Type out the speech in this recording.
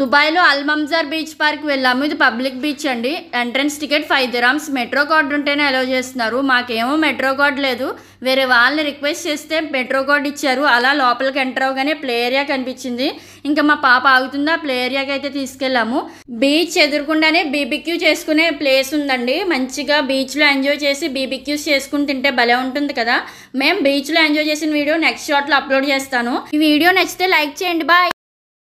దుబాయ్లో అల్మంజార్ beach park వెళ్ళాము ఇది పబ్లిక్ బీచ్ అండి entrance ticket five dirhams metro card ఉంటేనే అలౌ చేస్తున్నారు మాకేమో మెట్రో కార్డు లేదు వేరే వాళ్ళని రిక్వెస్ట్ చేస్తే మెట్రో కార్డు ఇచ్చారు అలా లోపలికి ఎంటర్ అవగానే ప్లే ఏరియా కనిపించింది ఇంకా మా పాప ఆగుతుందా ప్లే ఏరియాకి అయితే తీసుకెళ్ళాము బీచ్ ఎదురుకుండానే బీబిక్యూ చేసుకునే ప్లేస్ ఉందండి మంచిగా బీచ్లో ఎంజాయ్ చేసి బీబిక్యూస్ చేసుకుని తింటే భలే ఉంటుంది కదా మేము బీచ్లో ఎంజాయ్ చేసిన వీడియో నెక్స్ట్ షాట్లో అప్లోడ్ చేస్తాను ఈ వీడియో నచ్చితే లైక్ చేయండి బాయ్